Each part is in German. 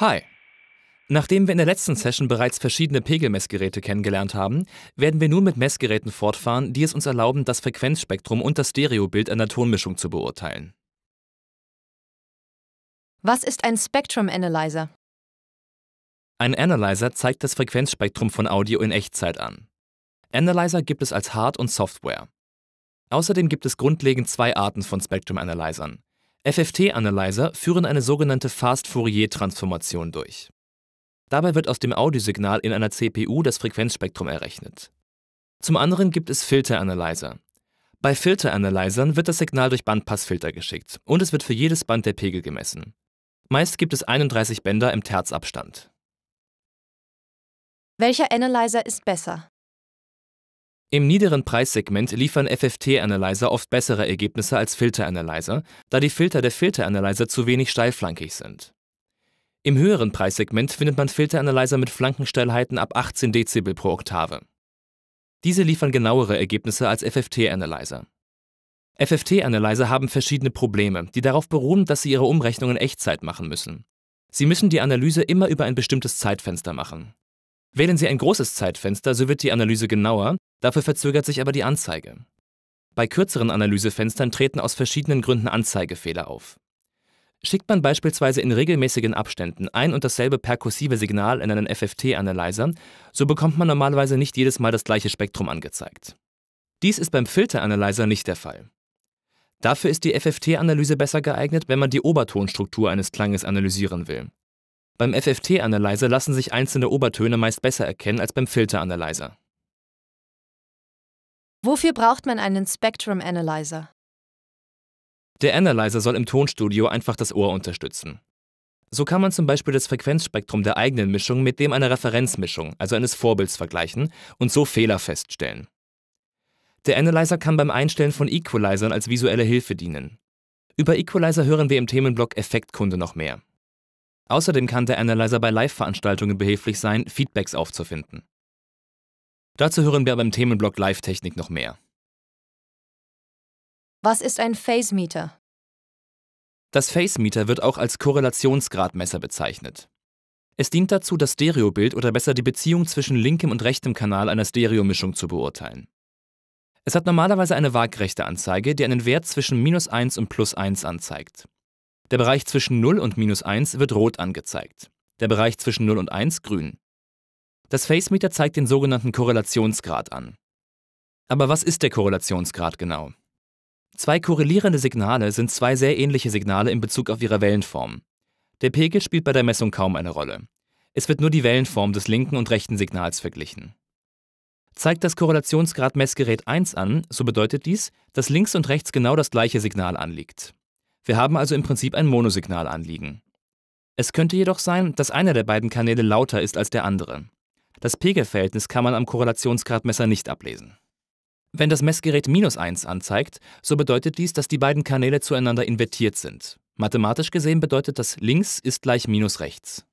Hi. Nachdem wir in der letzten Session bereits verschiedene Pegelmessgeräte kennengelernt haben, werden wir nun mit Messgeräten fortfahren, die es uns erlauben, das Frequenzspektrum und das Stereobild einer Tonmischung zu beurteilen. Was ist ein Spectrum Analyzer? Ein Analyzer zeigt das Frequenzspektrum von Audio in Echtzeit an. Analyzer gibt es als Hard- und Software. Außerdem gibt es grundlegend zwei Arten von Spectrum Analyzern: fft analyzer führen eine sogenannte Fast-Fourier-Transformation durch. Dabei wird aus dem Audiosignal in einer CPU das Frequenzspektrum errechnet. Zum anderen gibt es Filter-Analyzer. Bei filter Filteranalysern wird das Signal durch Bandpassfilter geschickt und es wird für jedes Band der Pegel gemessen. Meist gibt es 31 Bänder im Terzabstand. Welcher Analyzer ist besser? Im niederen Preissegment liefern FFT-Analyzer oft bessere Ergebnisse als Filter-Analyzer, da die Filter der Filter-Analyzer zu wenig steilflankig sind. Im höheren Preissegment findet man Filter-Analyzer mit Flankensteilheiten ab 18 Dezibel pro Oktave. Diese liefern genauere Ergebnisse als FFT-Analyzer. FFT-Analyzer haben verschiedene Probleme, die darauf beruhen, dass sie ihre Umrechnungen Echtzeit machen müssen. Sie müssen die Analyse immer über ein bestimmtes Zeitfenster machen. Wählen Sie ein großes Zeitfenster, so wird die Analyse genauer, dafür verzögert sich aber die Anzeige. Bei kürzeren Analysefenstern treten aus verschiedenen Gründen Anzeigefehler auf. Schickt man beispielsweise in regelmäßigen Abständen ein und dasselbe perkussive Signal in einen FFT-Analyzer, so bekommt man normalerweise nicht jedes Mal das gleiche Spektrum angezeigt. Dies ist beim Filter-Analyzer nicht der Fall. Dafür ist die FFT-Analyse besser geeignet, wenn man die Obertonstruktur eines Klanges analysieren will. Beim FFT-Analyzer lassen sich einzelne Obertöne meist besser erkennen als beim Filter-Analyzer. Wofür braucht man einen Spectrum Analyzer? Der Analyzer soll im Tonstudio einfach das Ohr unterstützen. So kann man zum Beispiel das Frequenzspektrum der eigenen Mischung mit dem einer Referenzmischung, also eines Vorbilds, vergleichen und so Fehler feststellen. Der Analyzer kann beim Einstellen von Equalizern als visuelle Hilfe dienen. Über Equalizer hören wir im Themenblock Effektkunde noch mehr. Außerdem kann der Analyzer bei Live-Veranstaltungen behilflich sein, Feedbacks aufzufinden. Dazu hören wir beim Themenblock Live-Technik noch mehr. Was ist ein Phase Meter? Das Phase Meter wird auch als Korrelationsgradmesser bezeichnet. Es dient dazu, das Stereobild oder besser die Beziehung zwischen linkem und rechtem Kanal einer Stereomischung zu beurteilen. Es hat normalerweise eine waagrechte Anzeige, die einen Wert zwischen minus 1 und plus 1 anzeigt. Der Bereich zwischen 0 und minus 1 wird rot angezeigt, der Bereich zwischen 0 und 1 grün. Das Facemeter zeigt den sogenannten Korrelationsgrad an. Aber was ist der Korrelationsgrad genau? Zwei korrelierende Signale sind zwei sehr ähnliche Signale in Bezug auf ihre Wellenform. Der Pegel spielt bei der Messung kaum eine Rolle. Es wird nur die Wellenform des linken und rechten Signals verglichen. Zeigt das Korrelationsgrad-Messgerät 1 an, so bedeutet dies, dass links und rechts genau das gleiche Signal anliegt. Wir haben also im Prinzip ein Monosignal anliegen. Es könnte jedoch sein, dass einer der beiden Kanäle lauter ist als der andere. Das Pegelverhältnis kann man am Korrelationsgradmesser nicht ablesen. Wenn das Messgerät minus 1 anzeigt, so bedeutet dies, dass die beiden Kanäle zueinander invertiert sind. Mathematisch gesehen bedeutet das links ist gleich minus rechts.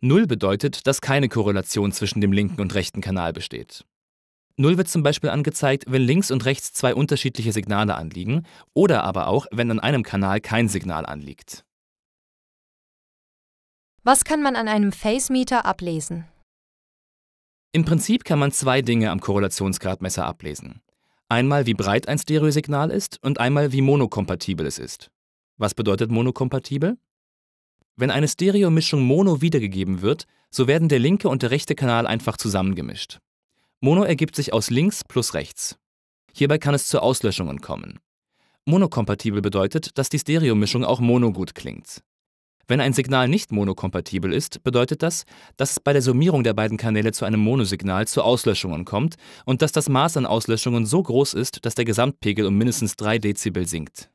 0 bedeutet, dass keine Korrelation zwischen dem linken und rechten Kanal besteht. Null wird zum Beispiel angezeigt, wenn links und rechts zwei unterschiedliche Signale anliegen oder aber auch, wenn an einem Kanal kein Signal anliegt. Was kann man an einem Phase Meter ablesen? Im Prinzip kann man zwei Dinge am Korrelationsgradmesser ablesen. Einmal, wie breit ein Stereosignal ist und einmal, wie monokompatibel es ist. Was bedeutet monokompatibel? Wenn eine Stereomischung mono wiedergegeben wird, so werden der linke und der rechte Kanal einfach zusammengemischt. Mono ergibt sich aus links plus rechts. Hierbei kann es zu Auslöschungen kommen. Monokompatibel bedeutet, dass die Stereomischung auch mono gut klingt. Wenn ein Signal nicht monokompatibel ist, bedeutet das, dass es bei der Summierung der beiden Kanäle zu einem Monosignal zu Auslöschungen kommt und dass das Maß an Auslöschungen so groß ist, dass der Gesamtpegel um mindestens 3 Dezibel sinkt.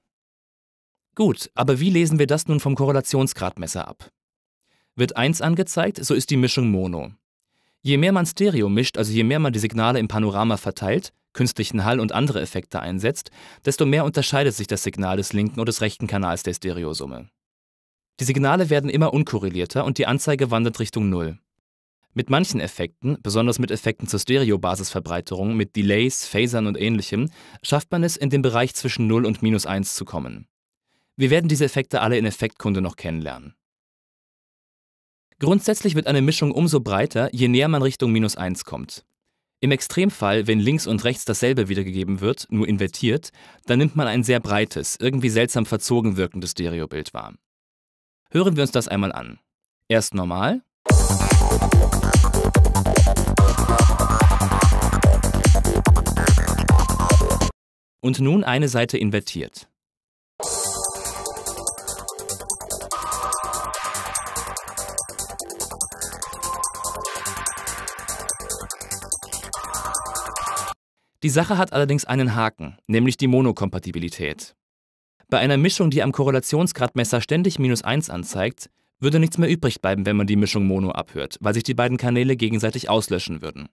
Gut, aber wie lesen wir das nun vom Korrelationsgradmesser ab? Wird 1 angezeigt, so ist die Mischung mono. Je mehr man Stereo mischt, also je mehr man die Signale im Panorama verteilt, künstlichen Hall und andere Effekte einsetzt, desto mehr unterscheidet sich das Signal des linken und des rechten Kanals der Stereosumme. Die Signale werden immer unkorrelierter und die Anzeige wandert Richtung Null. Mit manchen Effekten, besonders mit Effekten zur Stereobasisverbreiterung, mit Delays, Phasern und ähnlichem, schafft man es, in den Bereich zwischen 0 und minus 1 zu kommen. Wir werden diese Effekte alle in Effektkunde noch kennenlernen. Grundsätzlich wird eine Mischung umso breiter, je näher man Richtung minus 1 kommt. Im Extremfall, wenn links und rechts dasselbe wiedergegeben wird, nur invertiert, dann nimmt man ein sehr breites, irgendwie seltsam verzogen wirkendes Stereobild wahr. Hören wir uns das einmal an. Erst normal. Und nun eine Seite invertiert. Die Sache hat allerdings einen Haken, nämlich die Monokompatibilität. Bei einer Mischung, die am Korrelationsgradmesser ständig minus 1 anzeigt, würde nichts mehr übrig bleiben, wenn man die Mischung Mono abhört, weil sich die beiden Kanäle gegenseitig auslöschen würden.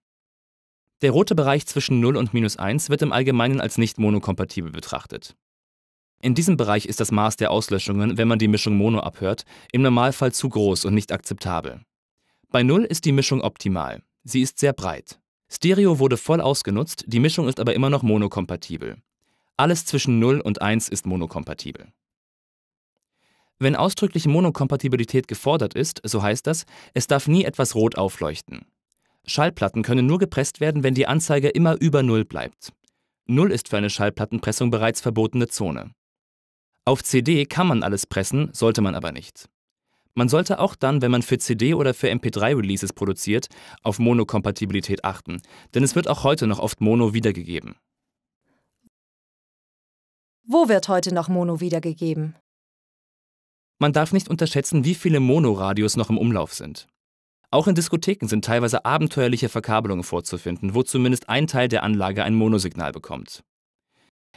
Der rote Bereich zwischen 0 und minus 1 wird im Allgemeinen als nicht monokompatibel betrachtet. In diesem Bereich ist das Maß der Auslöschungen, wenn man die Mischung Mono abhört, im Normalfall zu groß und nicht akzeptabel. Bei 0 ist die Mischung optimal. Sie ist sehr breit. Stereo wurde voll ausgenutzt, die Mischung ist aber immer noch monokompatibel. Alles zwischen 0 und 1 ist monokompatibel. Wenn ausdrückliche Monokompatibilität gefordert ist, so heißt das, es darf nie etwas rot aufleuchten. Schallplatten können nur gepresst werden, wenn die Anzeige immer über 0 bleibt. 0 ist für eine Schallplattenpressung bereits verbotene Zone. Auf CD kann man alles pressen, sollte man aber nicht. Man sollte auch dann, wenn man für CD oder für MP3-Releases produziert, auf Monokompatibilität achten, denn es wird auch heute noch oft Mono wiedergegeben. Wo wird heute noch Mono wiedergegeben? Man darf nicht unterschätzen, wie viele Monoradios noch im Umlauf sind. Auch in Diskotheken sind teilweise abenteuerliche Verkabelungen vorzufinden, wo zumindest ein Teil der Anlage ein Monosignal bekommt.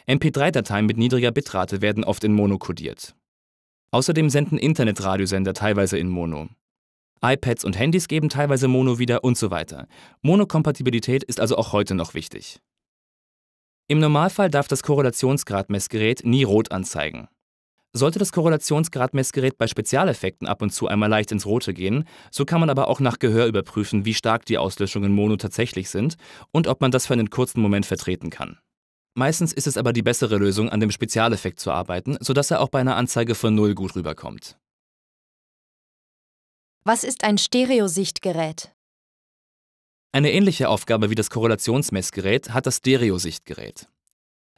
MP3-Dateien mit niedriger Bitrate werden oft in Mono kodiert. Außerdem senden Internetradiosender teilweise in Mono. iPads und Handys geben teilweise Mono wieder und so weiter. Monokompatibilität ist also auch heute noch wichtig. Im Normalfall darf das Korrelationsgradmessgerät nie rot anzeigen. Sollte das Korrelationsgradmessgerät bei Spezialeffekten ab und zu einmal leicht ins Rote gehen, so kann man aber auch nach Gehör überprüfen, wie stark die Auslöschungen Mono tatsächlich sind und ob man das für einen kurzen Moment vertreten kann. Meistens ist es aber die bessere Lösung, an dem Spezialeffekt zu arbeiten, sodass er auch bei einer Anzeige von Null gut rüberkommt. Was ist ein Stereosichtgerät? Eine ähnliche Aufgabe wie das Korrelationsmessgerät hat das Stereosichtgerät.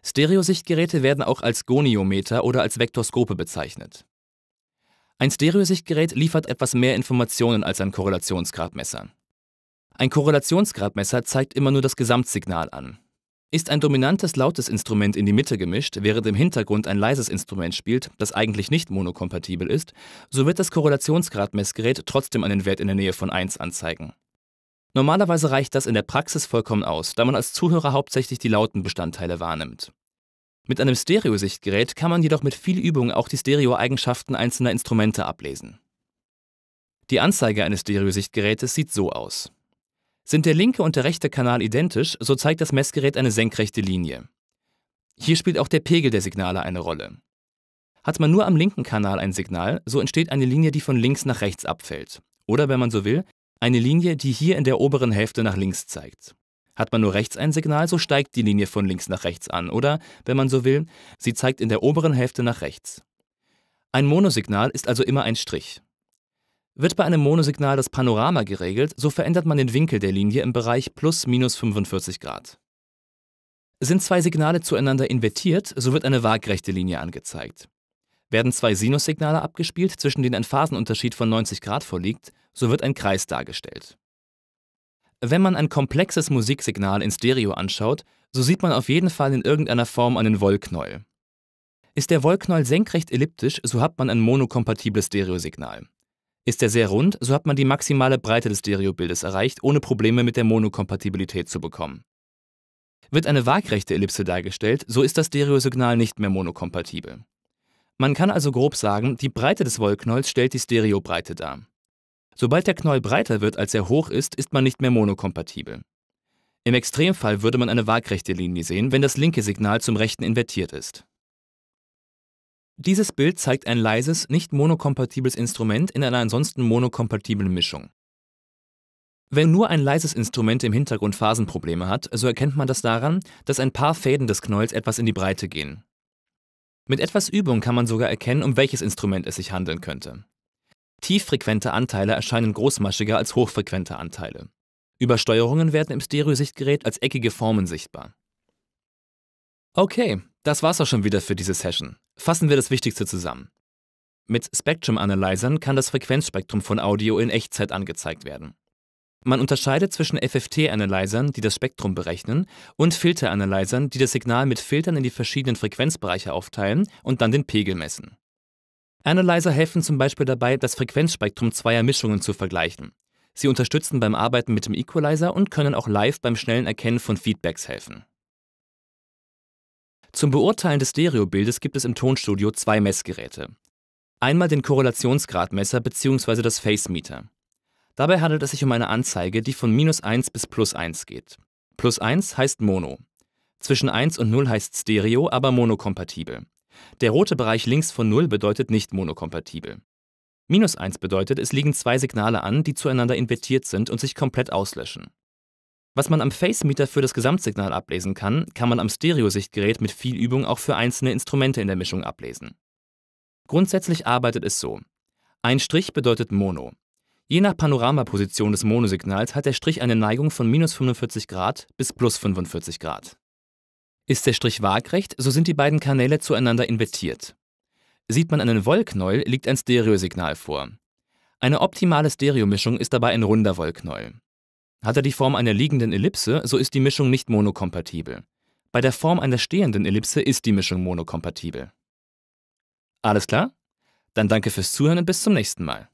Stereosichtgeräte werden auch als Goniometer oder als Vektoskope bezeichnet. Ein Stereosichtgerät liefert etwas mehr Informationen als ein Korrelationsgradmesser. Ein Korrelationsgradmesser zeigt immer nur das Gesamtsignal an. Ist ein dominantes lautes Instrument in die Mitte gemischt, während im Hintergrund ein leises Instrument spielt, das eigentlich nicht monokompatibel ist, so wird das Korrelationsgradmessgerät trotzdem einen Wert in der Nähe von 1 anzeigen. Normalerweise reicht das in der Praxis vollkommen aus, da man als Zuhörer hauptsächlich die lauten Bestandteile wahrnimmt. Mit einem Stereosichtgerät kann man jedoch mit viel Übung auch die Stereoeigenschaften einzelner Instrumente ablesen. Die Anzeige eines Stereosichtgerätes sieht so aus. Sind der linke und der rechte Kanal identisch, so zeigt das Messgerät eine senkrechte Linie. Hier spielt auch der Pegel der Signale eine Rolle. Hat man nur am linken Kanal ein Signal, so entsteht eine Linie, die von links nach rechts abfällt. Oder wenn man so will, eine Linie, die hier in der oberen Hälfte nach links zeigt. Hat man nur rechts ein Signal, so steigt die Linie von links nach rechts an. Oder, wenn man so will, sie zeigt in der oberen Hälfte nach rechts. Ein Monosignal ist also immer ein Strich. Wird bei einem Monosignal das Panorama geregelt, so verändert man den Winkel der Linie im Bereich plus minus 45 Grad. Sind zwei Signale zueinander invertiert, so wird eine waagrechte Linie angezeigt. Werden zwei Sinussignale abgespielt, zwischen denen ein Phasenunterschied von 90 Grad vorliegt, so wird ein Kreis dargestellt. Wenn man ein komplexes Musiksignal in Stereo anschaut, so sieht man auf jeden Fall in irgendeiner Form einen Wollknäuel. Ist der Wollknäuel senkrecht elliptisch, so hat man ein monokompatibles Stereosignal. Ist er sehr rund, so hat man die maximale Breite des Stereobildes erreicht, ohne Probleme mit der Monokompatibilität zu bekommen. Wird eine waagrechte Ellipse dargestellt, so ist das Stereosignal nicht mehr monokompatibel. Man kann also grob sagen, die Breite des Wollknolls stellt die Stereobreite dar. Sobald der Knoll breiter wird, als er hoch ist, ist man nicht mehr monokompatibel. Im Extremfall würde man eine waagrechte Linie sehen, wenn das linke Signal zum rechten invertiert ist. Dieses Bild zeigt ein leises, nicht monokompatibles Instrument in einer ansonsten monokompatiblen Mischung. Wenn nur ein leises Instrument im Hintergrund Phasenprobleme hat, so erkennt man das daran, dass ein paar Fäden des Knolls etwas in die Breite gehen. Mit etwas Übung kann man sogar erkennen, um welches Instrument es sich handeln könnte. Tieffrequente Anteile erscheinen großmaschiger als hochfrequente Anteile. Übersteuerungen werden im Stereosichtgerät als eckige Formen sichtbar. Okay, das war's auch schon wieder für diese Session. Fassen wir das Wichtigste zusammen. Mit Spectrum-Analysern kann das Frequenzspektrum von Audio in Echtzeit angezeigt werden. Man unterscheidet zwischen FFT-Analysern, die das Spektrum berechnen, und Filter-Analysern, die das Signal mit Filtern in die verschiedenen Frequenzbereiche aufteilen und dann den Pegel messen. Analyzer helfen zum Beispiel dabei, das Frequenzspektrum zweier Mischungen zu vergleichen. Sie unterstützen beim Arbeiten mit dem Equalizer und können auch live beim schnellen Erkennen von Feedbacks helfen. Zum Beurteilen des Stereobildes gibt es im Tonstudio zwei Messgeräte. Einmal den Korrelationsgradmesser bzw. das Facemeter. Dabei handelt es sich um eine Anzeige, die von minus 1 bis plus 1 geht. Plus 1 heißt Mono. Zwischen 1 und 0 heißt Stereo, aber monokompatibel. Der rote Bereich links von 0 bedeutet nicht monokompatibel. Minus 1 bedeutet, es liegen zwei Signale an, die zueinander invertiert sind und sich komplett auslöschen. Was man am Face-Meter für das Gesamtsignal ablesen kann, kann man am Stereosichtgerät mit viel Übung auch für einzelne Instrumente in der Mischung ablesen. Grundsätzlich arbeitet es so. Ein Strich bedeutet Mono. Je nach Panoramaposition des Monosignals hat der Strich eine Neigung von minus 45 Grad bis plus 45 Grad. Ist der Strich waagrecht, so sind die beiden Kanäle zueinander invertiert. Sieht man einen Wollknäuel, liegt ein Stereosignal vor. Eine optimale Stereomischung ist dabei ein runder Wollknäuel. Hat er die Form einer liegenden Ellipse, so ist die Mischung nicht monokompatibel. Bei der Form einer stehenden Ellipse ist die Mischung monokompatibel. Alles klar? Dann danke fürs Zuhören und bis zum nächsten Mal.